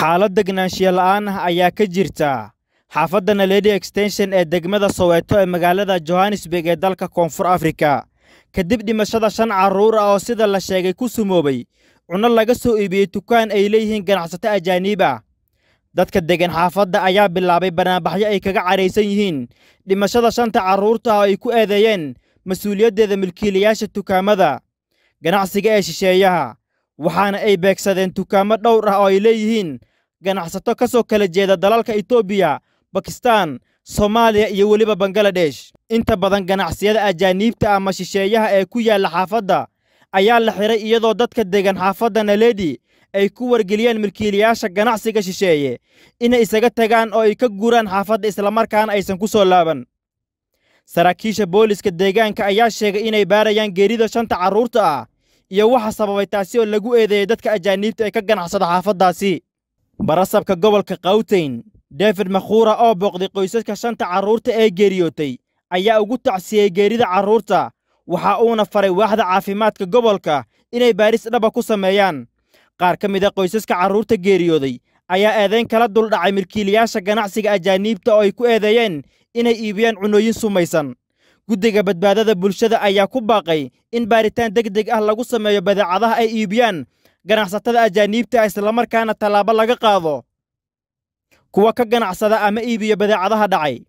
xaalad degnaanshiya la'aan ah ayaa ka jirta xaafadda naledi extension ee degmada soweeto ee magaalada johannesburg ee dalka koonfur afrika kadib dhimashada shan carruur ah oo sida la sheegay ku sumoobay cunno laga soo iibiyey tukaan ay leeyihiin ganacsato ajaaniib ah dadka degan xaafadda ayaa bilaabay banaanbaxyo ay kaga cadhaysan yihiin dhimashada shanta carruurta ah oo ay ku eedeeyeen mas-uuliyaddeeda milkiilayaasha tukaamada ganacsiga ee shisheeyaha waxaana ay beegsadeen tukaamo dhowr ah oo ay leeyihiin ganacsato ka soo kala jeeda dalalka etoobiya bakistan soomaaliya iyo weliba bangaladesh inta badan ganacsiyada ajaaniibta ama ah shisheeyaha ee ku yaalla xaafadda ayaa la xidhay iyadoo dadka degan xaafadda naledi ay ku wargeliyeen milkiiliyaasha ganacsiga shisheeye inay isaga tagaan oo ay ka guuraan xaafadda islamarkaana aysan ku soo laaban saraakiisha booliska deegaanka ayaa sheegay inay baarayaan geerida shanta carruurta ah iyo waxa sababay taasi oo lagu eedeeyey dadka ajaaniibta ee ka ganacsada xaafaddaasi barasabka gobolka kawtayn david makhuura oo booqday qoysaska shanta carruurta ee geeriyootay ayaa ugu tacsiyey geerida carruurta waxa uuna faray waaxda caafimaadka gobolka inay baaris dhaba ah ku sameeyaan qaar ka mid a ah qoysaska carruurta geeriyooday ayaa eedayn kala duldhacay milkiilayaasha ganacsiga ajaaniibta oo ay ku eedeeyeen inay iibiyaan cunooyin sumaysan guddiga badbaadada bulshada ayaa ku baaqay in baaritaan deg deg ah lagu sameeyo badeecadaha ay iibiyaan ganacsatada ajaaniibta ah islamarkaana tallaabo laga qaado kuwa ka ganacsada ama ah iibiyo badeecadaha dhacay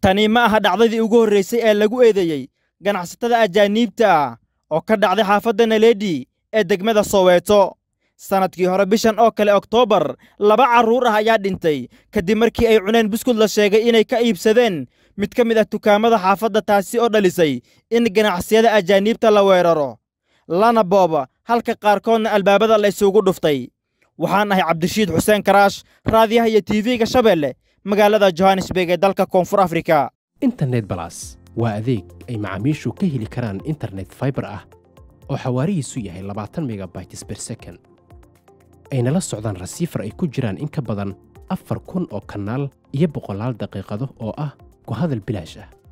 tani ma aha dhacdadii ugu horraysay ee lagu eedeeyey ganacsatada ajaaniibta ah oo ka dhacday xaafadda naleedi ee degmada soweeto sannadkii hore bishan oo kale oktoobar laba carruur ah ayaa dhintay kadib markii ay cuneen buskud la sheegay inay ka iibsadeen mid ka mid ah tukaamada xaafadda taasi oo dhalisay in ganacsiyada ajaaniibta la weeraro lana booba halka qaarkoodna albaabada la dhuftay waxaan ahay cabdishiid xuseen karaash raadiyaha iyo tv-ga shabeelle magaalada johannesburg ee dalka koonfur afrika internet balas waa adeeg ay macaamiishu ka heli karaan internet faibar ah oo xawaarihiisu yahay labaatan megabayts bersekon ayna la socdaan rasiifar ay ku jiraan in ka badan afar kun oo kanaal iyo boqolaal daqiiqado oo ah ku hadal bilaash ah